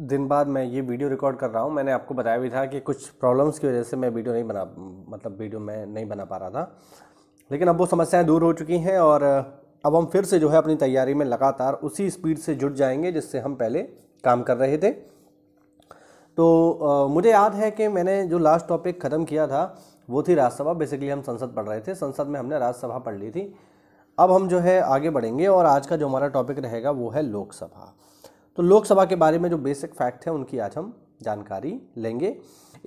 दिन बाद मैं ये वीडियो रिकॉर्ड कर रहा हूँ मैंने आपको बताया भी था कि कुछ प्रॉब्लम्स की वजह से मैं वीडियो नहीं बना मतलब वीडियो मैं नहीं बना पा रहा था लेकिन अब वो समस्याएं दूर हो चुकी हैं और अब हम फिर से जो है अपनी तैयारी में लगातार उसी स्पीड से जुट जाएंगे जिससे हम पहले काम कर रहे थे तो आ, मुझे याद है कि मैंने जो लास्ट टॉपिक ख़त्म किया था वो थी राज्यसभा बेसिकली हम संसद पढ़ रहे थे संसद में हमने राज्यसभा पढ़ ली थी अब हम जो है आगे बढ़ेंगे और आज का जो हमारा टॉपिक रहेगा वो है लोकसभा तो लोकसभा के बारे में जो बेसिक फैक्ट है उनकी आज हम जानकारी लेंगे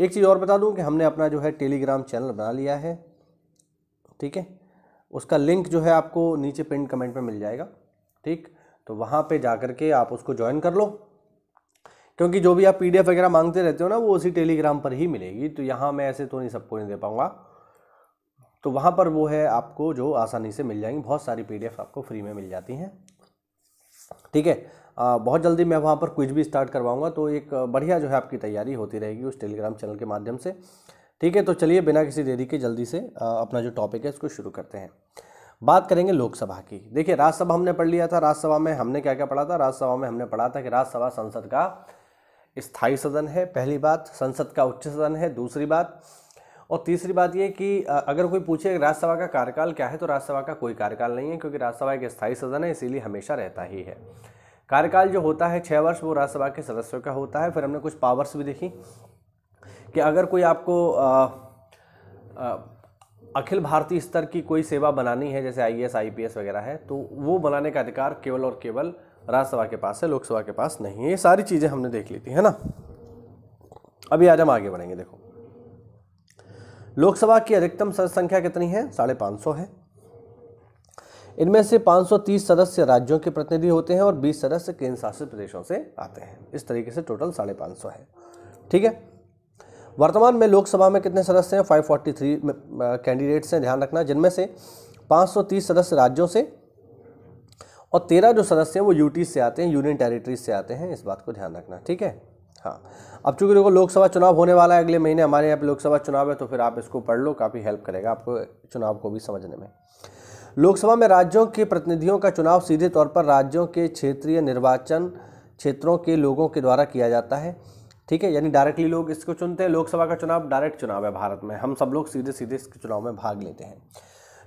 एक चीज़ और बता दूं कि हमने अपना जो है टेलीग्राम चैनल बना लिया है ठीक है उसका लिंक जो है आपको नीचे पिन कमेंट में मिल जाएगा ठीक तो वहाँ पे जा कर के आप उसको ज्वाइन कर लो क्योंकि जो भी आप पी वगैरह मांगते रहते हो ना वो उसी टेलीग्राम पर ही मिलेगी तो यहाँ मैं ऐसे तो नहीं सबको नहीं दे पाऊँगा तो वहाँ पर वो है आपको जो आसानी से मिल जाएंगी बहुत सारी पी आपको फ्री में मिल जाती हैं ठीक है बहुत जल्दी मैं वहाँ पर क्विज भी स्टार्ट करवाऊँगा तो एक बढ़िया जो है आपकी तैयारी होती रहेगी उस टेलीग्राम चैनल के माध्यम से ठीक है तो चलिए बिना किसी देरी के जल्दी से अपना जो टॉपिक है उसको शुरू करते हैं बात करेंगे लोकसभा की देखिए राज्यसभा हमने पढ़ लिया था राज्यसभा में हमने क्या क्या पढ़ा था राज्यसभा में हमने पढ़ा था कि राज्यसभा संसद का स्थायी सदन है पहली बात संसद का उच्च सदन है दूसरी बात और तीसरी बात ये कि अगर कोई पूछे राज्यसभा का कार्यकाल क्या है तो राज्यसभा का कोई कार्यकाल नहीं है क्योंकि राज्यसभा एक स्थायी सदन है इसीलिए हमेशा रहता ही है कार्यकाल जो होता है छः वर्ष वो राज्यसभा के सदस्यों का होता है फिर हमने कुछ पावर्स भी देखी कि अगर कोई आपको आ, आ, अखिल भारतीय स्तर की कोई सेवा बनानी है जैसे आईएएस आईपीएस वगैरह है तो वो बनाने का अधिकार केवल और केवल राज्यसभा के पास है लोकसभा के पास नहीं है ये सारी चीज़ें हमने देख ली थी है ना अभी आज हम आगे बढ़ेंगे देखो लोकसभा की अधिकतम सदस्य संख्या कितनी है साढ़े पाँच सौ है इनमें से 530 सदस्य राज्यों के प्रतिनिधि होते हैं और 20 सदस्य केंद्र शासित प्रदेशों से आते हैं इस तरीके से टोटल साढ़े पाँच है ठीक है वर्तमान में लोकसभा में कितने सदस्य हैं 543 कैंडिडेट्स हैं ध्यान रखना जिनमें से 530 सदस्य राज्यों से और तेरह जो सदस्य हैं वो यूटी से आते हैं यूनियन टेरिटरीज से आते हैं इस बात को ध्यान रखना ठीक है हाँ अब चूंकि देखो लोकसभा चुनाव होने वाला है अगले महीने हमारे यहाँ पे लोकसभा चुनाव है तो फिर आप इसको पढ़ लो काफ़ी हेल्प करेगा आपको चुनाव को भी समझने में लोकसभा में राज्यों के प्रतिनिधियों का चुनाव सीधे तौर पर राज्यों के क्षेत्रीय निर्वाचन क्षेत्रों के लोगों के द्वारा किया जाता है ठीक है यानी डायरेक्टली लोग इसको चुनते हैं लोकसभा का चुनाव डायरेक्ट चुनाव है भारत में हम सब लोग सीधे सीधे इस चुनाव में भाग लेते हैं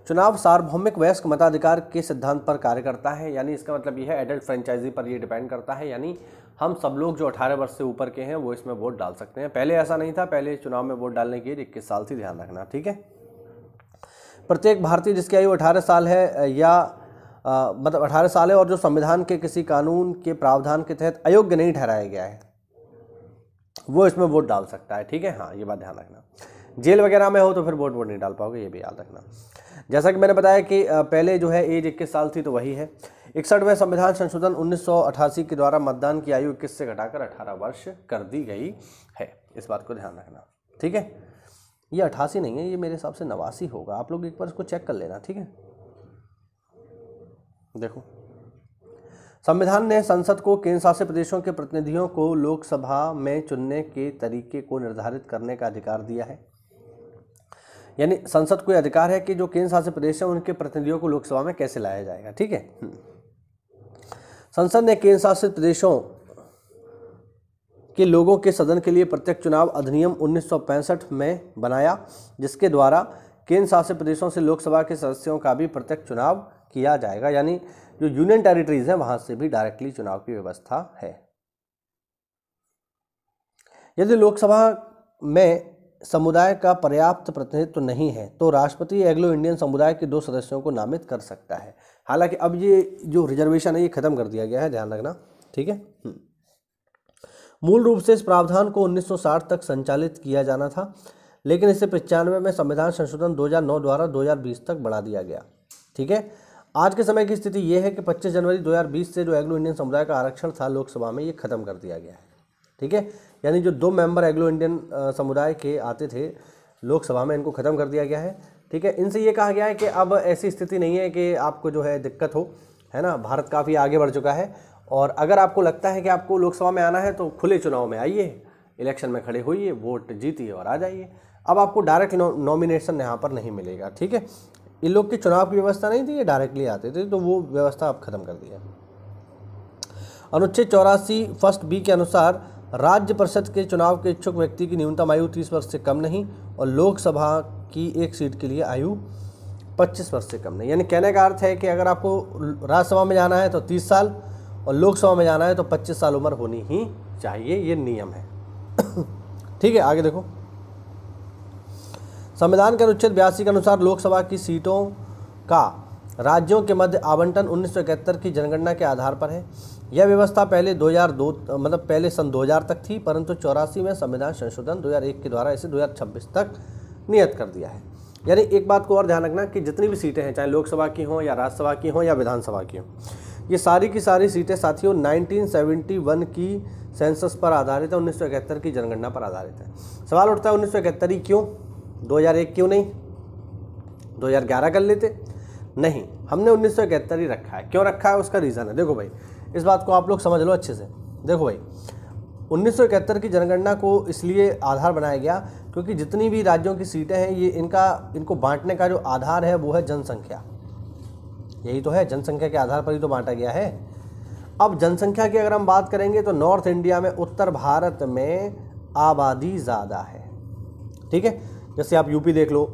चुनाव सार्वभौमिक वयस्क मताधिकार के सिद्धांत पर कार्य करता है यानी इसका मतलब यह है एडल्ट फ्रेंचाइजी पर यह डिपेंड करता है यानी हम सब लोग जो 18 वर्ष से ऊपर के हैं वो इसमें वोट डाल सकते हैं पहले ऐसा नहीं था पहले चुनाव में वोट डालने के लिए इक्कीस साल से ध्यान रखना ठीक है प्रत्येक भारतीय जिसकी आयु अठारह साल है या आ, मतलब अठारह साल है और जो संविधान के किसी कानून के प्रावधान के तहत अयोग्य नहीं ठहराया गया है वो इसमें वोट डाल सकता है ठीक है हाँ ये बात ध्यान रखना जेल वगैरह में हो तो फिर वोट वोट नहीं डाल पाओगे ये भी याद रखना जैसा कि मैंने बताया कि पहले जो है एज इक्कीस साल थी तो वही है इकसठवें संविधान संशोधन 1988 के द्वारा मतदान की आयु इक्कीस से घटाकर 18 वर्ष कर दी गई है इस बात को ध्यान रखना ठीक है ये अट्ठासी नहीं है ये मेरे हिसाब से नवासी होगा आप लोग एक बार इसको चेक कर लेना ठीक है देखो संविधान ने संसद को केंद्र शासित प्रदेशों के प्रतिनिधियों को लोकसभा में चुनने के तरीके को निर्धारित करने का अधिकार दिया है यानी संसद को अधिकार है कि जो केंद्र शासित प्रदेश है उनके प्रतिनिधियों को लोकसभा में कैसे लाया जाएगा ठीक है संसद ने केंद्र शासित प्रदेशों के लोगों के सदन के लिए प्रत्यक्ष चुनाव अधिनियम उन्नीस में बनाया जिसके द्वारा केंद्र शासित प्रदेशों से लोकसभा के सदस्यों का भी प्रत्यक्ष चुनाव किया जाएगा यानी जो यूनियन टेरिटरीज हैं वहाँ से भी डायरेक्टली चुनाव की व्यवस्था है यदि लोकसभा में समुदाय का पर्याप्त प्रतिनिधित्व नहीं है तो राष्ट्रपति एग्लो इंडियन समुदाय के दो सदस्यों को नामित कर सकता है हालांकि अब ये जो रिजर्वेशन है ये खत्म कर दिया गया है ध्यान रखना ठीक है हम्म। मूल रूप से इस प्रावधान को 1960 तक संचालित किया जाना था लेकिन इसे पचानवे में संविधान संशोधन 2009 द्वारा 2020 तक बढ़ा दिया गया ठीक है आज के समय की स्थिति यह है कि 25 जनवरी 2020 से जो एग्लो इंडियन समुदाय का आरक्षण था लोकसभा में ये खत्म कर दिया गया है ठीक है यानी जो दो मेंबर एग्लो इंडियन समुदाय के आते थे लोकसभा में इनको ख़त्म कर दिया गया है ठीक है इनसे ये कहा गया है कि अब ऐसी स्थिति नहीं है कि आपको जो है दिक्कत हो है ना भारत काफ़ी आगे बढ़ चुका है और अगर आपको लगता है कि आपको लोकसभा में आना है तो खुले चुनाव में आइए इलेक्शन में खड़े होइए वोट जीतिए और आ जाइए अब आपको डायरेक्ट नॉमिनेशन यहाँ पर नहीं मिलेगा ठीक है इन लोग की चुनाव की व्यवस्था नहीं थी ये डायरेक्टली आते थे तो वो व्यवस्था आप खत्म कर दिया अनुच्छेद चौरासी फर्स्ट बी के अनुसार राज्य परिषद के चुनाव के इच्छुक व्यक्ति की न्यूनतम आयु तीस वर्ष से कम नहीं और लोकसभा की एक सीट के लिए आयु पच्चीस वर्ष से कम नहीं यानी कहने का अर्थ है कि अगर आपको राज्यसभा में जाना है तो तीस साल और लोकसभा में जाना है तो 25 साल उम्र होनी ही चाहिए ये नियम है ठीक है आगे देखो संविधान के अनुच्छेद बयासी के अनुसार लोकसभा की सीटों का राज्यों के मध्य आवंटन उन्नीस की जनगणना के आधार पर है यह व्यवस्था पहले 2002 मतलब पहले सन 2000 तक थी परंतु चौरासी में संविधान संशोधन 2001 के द्वारा इसे 2026 तक नियत कर दिया है यानी एक बात को और ध्यान रखना कि जितनी भी सीटें हैं चाहे लोकसभा की हों या राज्यसभा की हों या विधानसभा की हों ये सारी की सारी सीटें साथियों 1971 की सेंसस पर आधारित है उन्नीस की जनगणना पर आधारित है सवाल उठता है उन्नीस ही क्यों 2001 क्यों नहीं 2011 कर लेते नहीं हमने उन्नीस ही रखा है क्यों रखा है उसका रीज़न है देखो भाई इस बात को आप लोग समझ लो अच्छे से देखो भाई उन्नीस की जनगणना को इसलिए आधार बनाया गया क्योंकि जितनी भी राज्यों की सीटें हैं ये इनका इनको बांटने का जो आधार है वो है जनसंख्या यही तो है जनसंख्या के आधार पर ही तो बांटा गया है अब जनसंख्या की अगर हम बात करेंगे तो नॉर्थ इंडिया में उत्तर भारत में आबादी ज़्यादा है ठीक है जैसे आप यूपी देख लो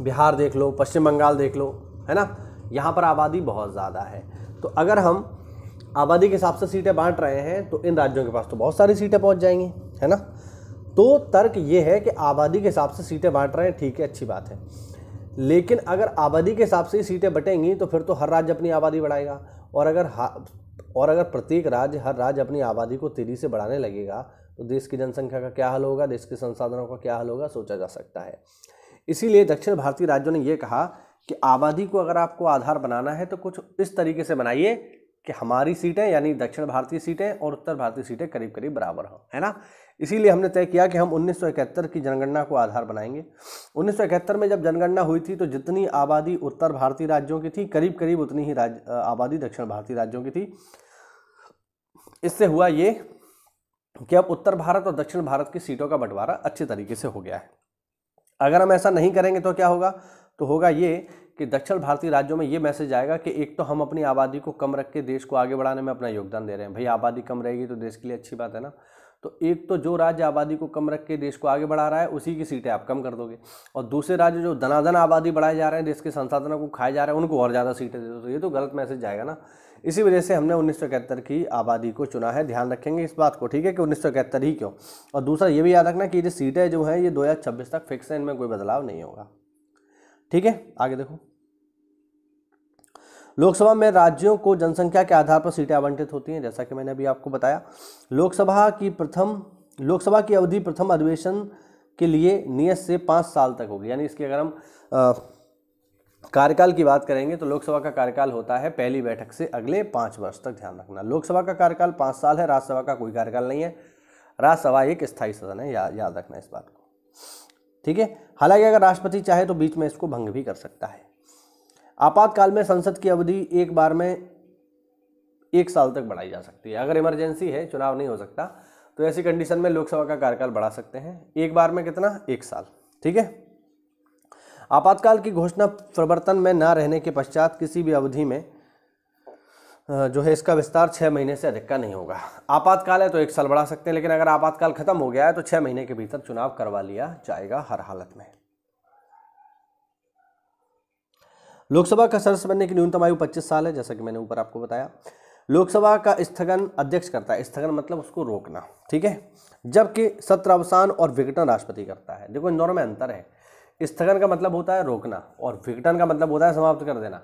बिहार देख लो पश्चिम बंगाल देख लो है ना यहाँ पर आबादी बहुत ज़्यादा है तो अगर हम आबादी के हिसाब से सीटें बांट रहे हैं तो इन राज्यों के पास तो बहुत सारी सीटें पहुँच जाएंगी है ना तो तर्क ये है कि आबादी के हिसाब से सीटें बांट रहे हैं ठीक है अच्छी बात है लेकिन अगर आबादी के हिसाब से ही सीटें बटेंगी तो फिर तो हर राज्य अपनी आबादी बढ़ाएगा और अगर और अगर प्रत्येक राज्य हर राज्य अपनी आबादी को तेज़ी से बढ़ाने लगेगा तो देश की जनसंख्या का क्या हल होगा देश के संसाधनों का क्या हल होगा सोचा जा सकता है इसीलिए दक्षिण भारतीय राज्यों ने यह कहा कि आबादी को अगर आपको आधार बनाना है तो कुछ इस तरीके से बनाइए कि हमारी सीटें यानी दक्षिण भारतीय सीटें और उत्तर भारतीय सीटें करीब करीब बराबर हों है ना इसीलिए हमने तय किया कि हम 1971 की जनगणना को आधार बनाएंगे 1971 में जब जनगणना हुई थी तो जितनी आबादी उत्तर भारतीय राज्यों की थी करीब करीब उतनी ही राज्य आबादी दक्षिण भारतीय राज्यों की थी इससे हुआ ये कि अब उत्तर भारत और दक्षिण भारत की सीटों का बंटवारा अच्छे तरीके से हो गया है अगर हम ऐसा नहीं करेंगे तो क्या होगा तो होगा ये कि दक्षिण भारतीय राज्यों में ये मैसेज आएगा कि एक तो हम अपनी आबादी को कम रख के देश को आगे बढ़ाने में अपना योगदान दे रहे हैं भाई आबादी कम रहेगी तो देश के लिए अच्छी बात है ना तो एक तो जो राज्य आबादी को कम रख के देश को आगे बढ़ा रहा है उसी की सीटें आप कम कर दोगे और दूसरे राज्य जो धनाधन आबादी बढ़ाए जा रहे हैं देश के संसाधनों को खाए जा रहे हैं उनको और ज़्यादा सीटें दे दो तो ये तो गलत मैसेज जाएगा ना इसी वजह से हमने उन्नीस की आबादी को चुना है ध्यान रखेंगे इस बात को ठीक है कि उन्नीस ही क्यों और दूसरा ये भी याद रखना कि ये सीटें जो हैं ये दो तक फिक्स हैं इनमें कोई बदलाव नहीं होगा ठीक है आगे देखो लोकसभा में राज्यों को जनसंख्या के आधार पर सीटें आवंटित होती हैं जैसा कि मैंने अभी आपको बताया लोकसभा की प्रथम लोकसभा की अवधि प्रथम अधिवेशन के लिए नियत से पाँच साल तक होगी यानी इसकी अगर हम कार्यकाल की बात करेंगे तो लोकसभा का कार्यकाल होता है पहली बैठक से अगले पाँच वर्ष तक ध्यान रखना लोकसभा का कार्यकाल पाँच साल है राज्यसभा का कोई कार्यकाल नहीं है राज्यसभा एक स्थायी सदन है या, याद रखना इस बात को ठीक है हालांकि अगर राष्ट्रपति चाहे तो बीच में इसको भंग भी कर सकता है आपातकाल में संसद की अवधि एक बार में एक साल तक बढ़ाई जा सकती है अगर इमरजेंसी है चुनाव नहीं हो सकता तो ऐसी कंडीशन में लोकसभा का कार्यकाल बढ़ा सकते हैं एक बार में कितना एक साल ठीक है आपातकाल की घोषणा प्रवर्तन में ना रहने के पश्चात किसी भी अवधि में जो है इसका विस्तार छः महीने से अधिक का नहीं होगा आपातकाल है तो एक साल बढ़ा सकते हैं लेकिन अगर आपातकाल खत्म हो गया है तो छः महीने के भीतर चुनाव करवा लिया जाएगा हर हालत में लोकसभा का सदस्य बनने की न्यूनतम आयु पच्चीस साल है जैसा कि मैंने ऊपर आपको बताया लोकसभा का स्थगन अध्यक्ष करता है स्थगन मतलब उसको रोकना ठीक है जबकि सत्र अवसान और विघटन राष्ट्रपति करता है देखो इन दोनों में अंतर है स्थगन का मतलब होता है रोकना और विघटन का मतलब होता है समाप्त कर देना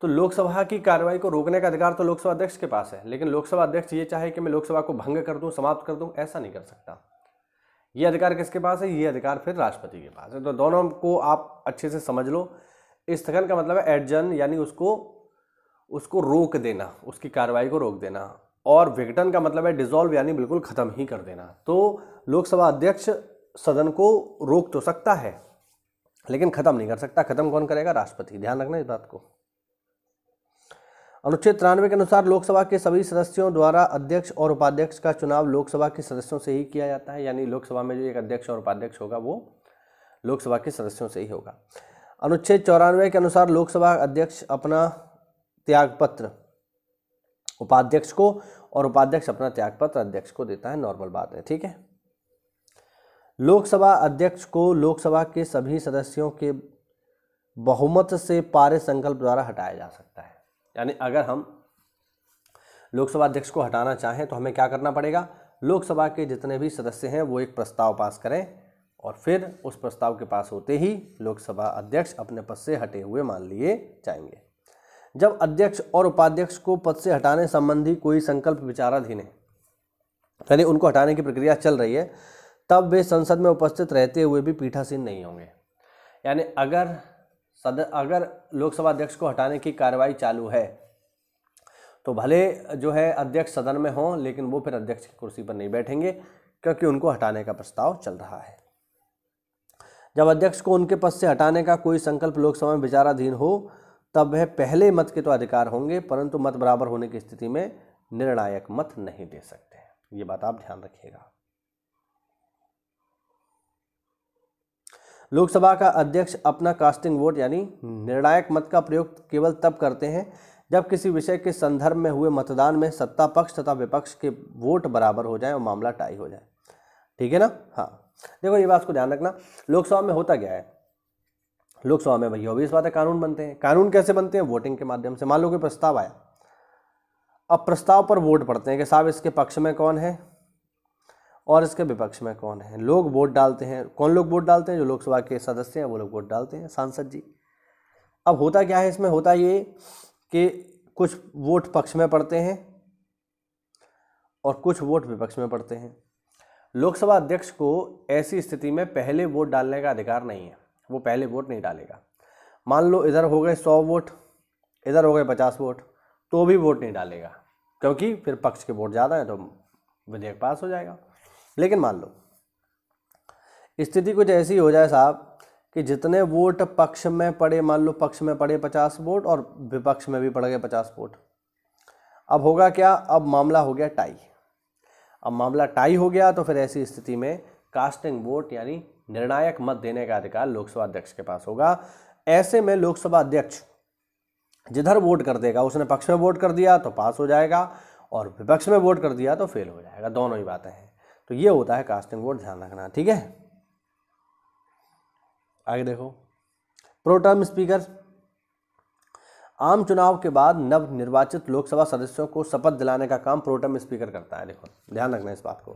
तो लोकसभा की कार्रवाई को रोकने का अधिकार तो लोकसभा अध्यक्ष के पास है लेकिन लोकसभा अध्यक्ष ये चाहे कि मैं लोकसभा को भंग कर दूं समाप्त कर दूं ऐसा नहीं कर सकता ये अधिकार किसके पास है ये अधिकार फिर राष्ट्रपति के पास है तो दोनों को आप अच्छे से समझ लो स्थगन का मतलब है एडजन यानी उसको उसको रोक देना उसकी कार्रवाई को रोक देना और विघटन का मतलब है डिजोल्व यानी बिल्कुल ख़त्म ही कर देना तो लोकसभा अध्यक्ष सदन को रोक तो सकता है लेकिन ख़त्म नहीं कर सकता ख़त्म कौन करेगा राष्ट्रपति ध्यान रखना इस बात को अनुच्छेद तिरानवे के अनुसार लोकसभा के सभी सदस्यों द्वारा अध्यक्ष और उपाध्यक्ष का चुनाव लोकसभा के सदस्यों से ही किया जाता है यानी लोकसभा में जो एक अध्यक्ष और उपाध्यक्ष होगा वो लोकसभा के सदस्यों से ही होगा अनुच्छेद चौरानवे के अनुसार लोकसभा अध्यक्ष अपना त्यागपत्र उपाध्यक्ष को और उपाध्यक्ष अपना त्यागपत्र अध्यक्ष को देता है नॉर्मल बात है ठीक है लोकसभा अध्यक्ष को लोकसभा के सभी सदस्यों के बहुमत से पारित संकल्प द्वारा हटाया जा सकता है यानी अगर हम लोकसभा अध्यक्ष को हटाना चाहें तो हमें क्या करना पड़ेगा लोकसभा के जितने भी सदस्य हैं वो एक प्रस्ताव पास करें और फिर उस प्रस्ताव के पास होते ही लोकसभा अध्यक्ष अपने पद से हटे हुए मान लिए जाएंगे जब अध्यक्ष और उपाध्यक्ष को पद से हटाने संबंधी कोई संकल्प विचाराधीन है यानी उनको हटाने की प्रक्रिया चल रही है तब वे संसद में उपस्थित रहते हुए भी पीठासीन नहीं होंगे यानी अगर सद अगर लोकसभा अध्यक्ष को हटाने की कार्रवाई चालू है तो भले जो है अध्यक्ष सदन में हों लेकिन वो फिर अध्यक्ष की कुर्सी पर नहीं बैठेंगे क्योंकि उनको हटाने का प्रस्ताव चल रहा है जब अध्यक्ष को उनके पद से हटाने का कोई संकल्प लोकसभा में विचाराधीन हो तब वह पहले मत के तो अधिकार होंगे परंतु मत बराबर होने की स्थिति में निर्णायक मत नहीं दे सकते ये बात आप ध्यान रखिएगा लोकसभा का अध्यक्ष अपना कास्टिंग वोट यानी निर्णायक मत का प्रयोग केवल तब करते हैं जब किसी विषय के संदर्भ में हुए मतदान में सत्ता पक्ष तथा विपक्ष के वोट बराबर हो जाए और मामला टाई हो जाए ठीक है ना हाँ देखो ये बात को ध्यान रखना लोकसभा में होता क्या है लोकसभा में भैया ऑब्वियस बात है कानून बनते हैं कानून कैसे बनते हैं वोटिंग के माध्यम से मान लो कि प्रस्ताव आया अब प्रस्ताव पर वोट पड़ते हैं कि साहब इसके पक्ष में कौन है और इसके विपक्ष में कौन है लोग वोट डालते हैं कौन लोग वोट डालते हैं जो लोकसभा के सदस्य हैं वो लोग वोट डालते हैं सांसद जी अब होता क्या है इसमें होता ये कि कुछ वोट पक्ष में पड़ते हैं और कुछ वोट विपक्ष में पड़ते हैं लोकसभा अध्यक्ष को ऐसी स्थिति में पहले वोट डालने का अधिकार नहीं है वो पहले वोट नहीं डालेगा मान लो इधर हो गए सौ वोट इधर हो गए पचास वोट तो भी वोट नहीं डालेगा क्योंकि फिर पक्ष के वोट ज़्यादा हैं तो विधेयक पास हो जाएगा लेकिन मान लो स्थिति कुछ ऐसी हो जाए साहब कि जितने वोट पक्ष में पड़े मान लो पक्ष में पड़े पचास वोट और विपक्ष में भी पड़ गए पचास वोट अब होगा क्या अब मामला हो गया टाई अब मामला टाई हो गया तो फिर ऐसी स्थिति में कास्टिंग वोट यानी निर्णायक मत देने का अधिकार लोकसभा अध्यक्ष के पास होगा ऐसे में लोकसभा अध्यक्ष जिधर वोट कर देगा उसने पक्ष में वोट कर दिया तो पास हो जाएगा और विपक्ष में वोट कर दिया तो फेल हो जाएगा दोनों ही बातें हैं तो ये होता है कास्टिंग वोट ध्यान रखना ठीक है आगे देखो प्रोटर्म स्पीकर आम चुनाव के बाद नव निर्वाचित लोकसभा सदस्यों को शपथ दिलाने का काम प्रोटम स्पीकर करता है देखो ध्यान रखना इस बात को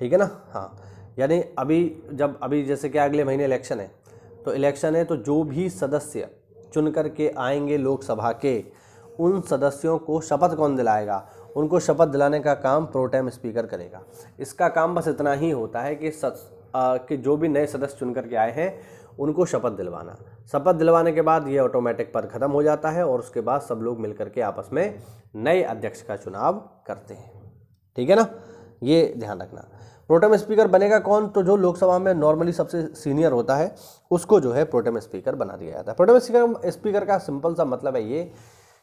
ठीक है ना हाँ यानी अभी जब अभी जैसे कि अगले महीने इलेक्शन है तो इलेक्शन है तो जो भी सदस्य चुन कर के आएंगे लोकसभा के उन सदस्यों को शपथ कौन दिलाएगा उनको शपथ दिलाने का काम प्रोटेम स्पीकर करेगा इसका काम बस इतना ही होता है कि सच कि जो भी नए सदस्य चुन करके आए हैं उनको शपथ दिलवाना शपथ दिलवाने के बाद ये ऑटोमेटिक पद खत्म हो जाता है और उसके बाद सब लोग मिलकर के आपस में नए अध्यक्ष का चुनाव करते हैं ठीक है ना ये ध्यान रखना प्रोटेम स्पीकर बनेगा कौन तो जो लोकसभा में नॉर्मली सबसे सीनियर होता है उसको जो है प्रोटेम स्पीकर बना दिया जाता है प्रोटेम स्पीकर स्पीकर का सिंपल सा मतलब है ये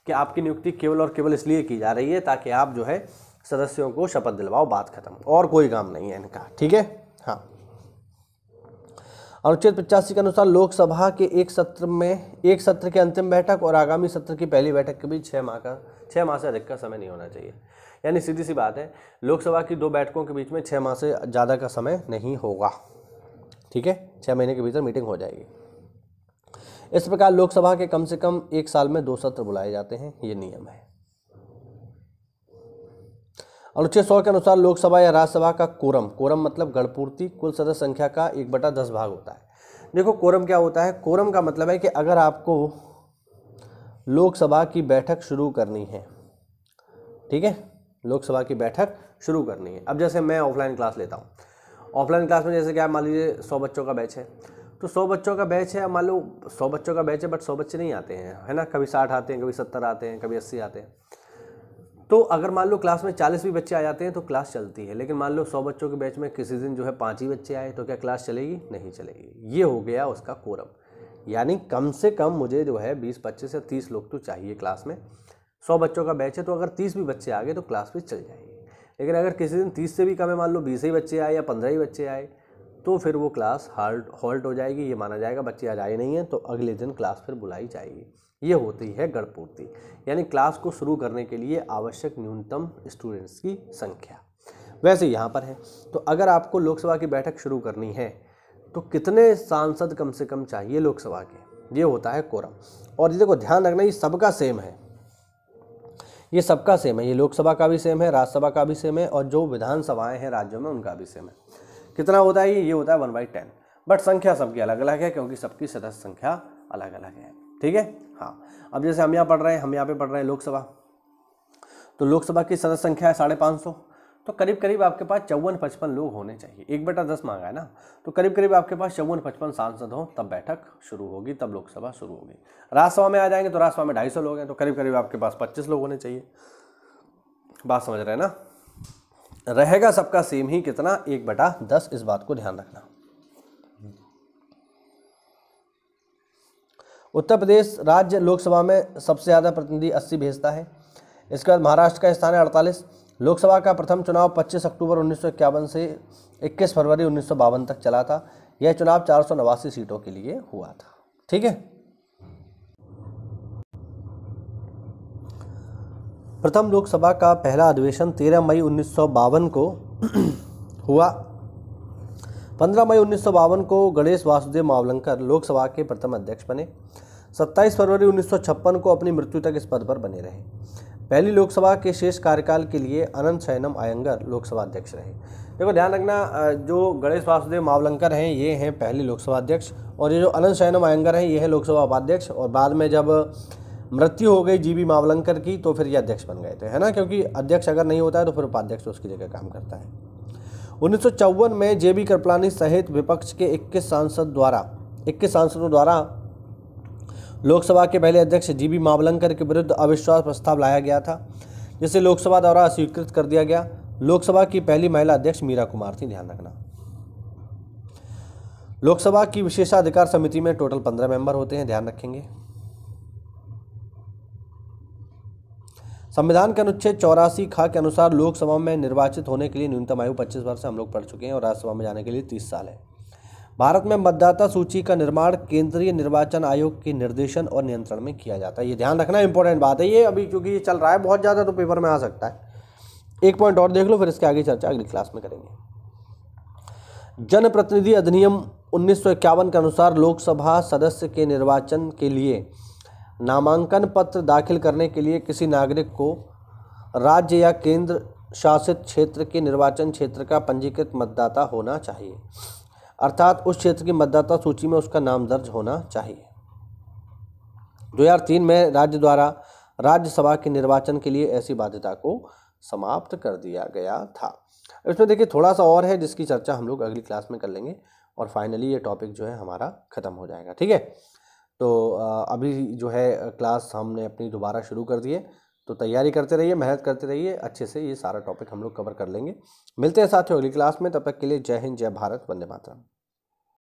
कि आपकी नियुक्ति केवल और केवल इसलिए की जा रही है ताकि आप जो है सदस्यों को शपथ दिलवाओ बात खत्म और कोई काम नहीं है इनका ठीक है हाँ अनुच्छेद पचासी के अनुसार लोकसभा के एक सत्र में एक सत्र के अंतिम बैठक और आगामी सत्र की पहली बैठक के बीच छः माह का छः माह से अधिक का समय नहीं होना चाहिए यानी सीधी सी बात है लोकसभा की दो बैठकों के बीच में छः माह से ज़्यादा का समय नहीं होगा ठीक है छः महीने के भीतर मीटिंग हो जाएगी इस प्रकार लोकसभा के कम से कम एक साल में दो सत्र बुलाए जाते हैं ये नियम है अनुच्छेद सौ के अनुसार लोकसभा या राज्यसभा का कोरम कोरम मतलब गणपूर्ति कुल सदस्य संख्या का एक बटा दस भाग होता है देखो कोरम क्या होता है कोरम का मतलब है कि अगर आपको लोकसभा की बैठक शुरू करनी है ठीक है लोकसभा की बैठक शुरू करनी है अब जैसे मैं ऑफलाइन क्लास लेता हूँ ऑफलाइन क्लास में जैसे क्या मान लीजिए सौ बच्चों का बैच है तो सौ बच्चों का बैच है मान लो सौ बच्चों का बैच है बट सौ बच्चे नहीं आते हैं है ना कभी साठ आते हैं कभी सत्तर आते हैं कभी अस्सी आते हैं तो अगर मान लो क्लास में चालीस भी बच्चे आ जाते हैं तो क्लास चलती है लेकिन मान लो सौ बच्चों के बैच में किसी दिन जो है पाँच ही बच्चे आए तो क्या क्लास चलेगी नहीं चलेगी ये हो गया उसका कोरम यानी कम से कम मुझे जो है बीस पच्चीस या तीस लोग तो चाहिए क्लास में सौ बच्चों का बैच है तो अगर तीस भी बच्चे आ गए तो क्लास भी चल जाएगी लेकिन अगर किसी दिन तीस से भी कम है मान लो बीस ही बच्चे आए या पंद्रह ही बच्चे आए तो फिर वो क्लास हाल्ट हॉल्ट हो जाएगी ये माना जाएगा बच्चे आज आए नहीं हैं तो अगले दिन क्लास फिर बुलाई जाएगी ये होती है गणपूर्ति यानी क्लास को शुरू करने के लिए आवश्यक न्यूनतम स्टूडेंट्स की संख्या वैसे यहाँ पर है तो अगर आपको लोकसभा की बैठक शुरू करनी है तो कितने सांसद कम से कम चाहिए लोकसभा के ये होता है कोरम और ये देखो ध्यान रखना ये सबका सेम है ये सबका सेम है ये लोकसभा का भी सेम है राज्यसभा का भी सेम है और जो विधानसभाएं हैं राज्यों में उनका भी सेम है कितना होता है ये ये होता है वन बाई टेन बट संख्या सबकी अलग अलग है क्योंकि सबकी सदस्य संख्या अलग अलग है ठीक है हाँ अब जैसे हम यहाँ पढ़ रहे हैं हम यहाँ पे पढ़ रहे हैं लोकसभा तो लोकसभा की सदस्य संख्या है साढ़े पाँच सौ तो करीब करीब आपके पास चौवन पचपन लोग होने चाहिए एक बेटा दस मांगा है ना तो करीब करीब आपके पास चौवन पचपन सांसद हों तब बैठक शुरू होगी तब लोकसभा शुरू होगी राज्यसभा में आ जाएंगे तो राज्यसभा में ढाई सौ लोग हैं तो करीब करीब आपके पास पच्चीस लोग होने चाहिए बात समझ रहे हैं ना रहेगा सबका सेम ही कितना एक बटा दस इस बात को ध्यान रखना उत्तर प्रदेश राज्य लोकसभा में सबसे ज़्यादा प्रतिनिधि अस्सी भेजता है इसके बाद महाराष्ट्र का स्थान है अड़तालीस लोकसभा का प्रथम चुनाव 25 अक्टूबर उन्नीस से 21 फरवरी उन्नीस तक चला था यह चुनाव चार सीटों के लिए हुआ था ठीक है प्रथम लोकसभा का पहला अधिवेशन 13 मई उन्नीस को हुआ 15 मई उन्नीस को गणेश वासुदेव मावलंकर लोकसभा के प्रथम अध्यक्ष बने 27 फरवरी उन्नीस को अपनी मृत्यु तक इस पद पर बने रहे पहली लोकसभा के शेष कार्यकाल के लिए अनंत सैनम आयंगर लोकसभा अध्यक्ष रहे देखो ध्यान रखना जो गणेश वासुदेव मावलंकर हैं ये हैं पहले लोकसभा अध्यक्ष और ये जो अनंत सैनम आयंगर हैं ये हैं लोकसभा उपाध्यक्ष और बाद में जब मृत्यु हो गई जीबी मावलंकर की तो फिर ये अध्यक्ष बन गए थे है ना क्योंकि अध्यक्ष अगर नहीं होता है तो फिर उपाध्यक्ष तो उसकी जगह काम करता है उन्नीस में जे बी कृपलानी सहित विपक्ष के इक्कीस सांसद द्वारा इक्कीस सांसदों द्वारा लोकसभा के पहले अध्यक्ष जी बी मावलंकर के विरुद्ध अविश्वास प्रस्ताव लाया गया था जिसे लोकसभा द्वारा अस्वीकृत कर दिया गया लोकसभा की पहली महिला अध्यक्ष मीरा कुमार थी ध्यान रखना लोकसभा की विशेषाधिकार समिति में टोटल पंद्रह मेंबर होते हैं ध्यान रखेंगे संविधान के अनुच्छेद चौरासी खा के अनुसार लोकसभा में निर्वाचित होने के लिए न्यूनतम आयु पच्चीस वर्ष हम लोग पढ़ चुके हैं और राज्यसभा में जाने के लिए तीस साल है भारत में मतदाता सूची का निर्माण केंद्रीय निर्वाचन आयोग के निर्देशन और नियंत्रण में किया जाता है ये ध्यान रखना इंपॉर्टेंट बात है ये अभी क्योंकि ये चल रहा है बहुत ज़्यादा तो पेपर में आ सकता है एक पॉइंट और देख लो फिर इसके आगे चर्चा अगली क्लास में करेंगे जनप्रतिनिधि अधिनियम उन्नीस के अनुसार लोकसभा सदस्य के निर्वाचन के लिए नामांकन पत्र दाखिल करने के लिए किसी नागरिक को राज्य या केंद्र शासित क्षेत्र के निर्वाचन क्षेत्र का पंजीकृत मतदाता होना चाहिए अर्थात उस क्षेत्र की मतदाता सूची में उसका नाम दर्ज होना चाहिए 2003 में राज्य द्वारा राज्यसभा के निर्वाचन के लिए ऐसी बाध्यता को समाप्त कर दिया गया था इसमें देखिए थोड़ा सा और है जिसकी चर्चा हम लोग अगली क्लास में कर लेंगे और फाइनली ये टॉपिक जो है हमारा ख़त्म हो जाएगा ठीक है तो अभी जो है क्लास हमने अपनी दोबारा शुरू कर दी है तो तैयारी करते रहिए मेहनत करते रहिए अच्छे से ये सारा टॉपिक हम लोग कवर कर लेंगे मिलते हैं साथियों अगली क्लास में तब तक के लिए जय हिंद जय भारत वंदे मातरम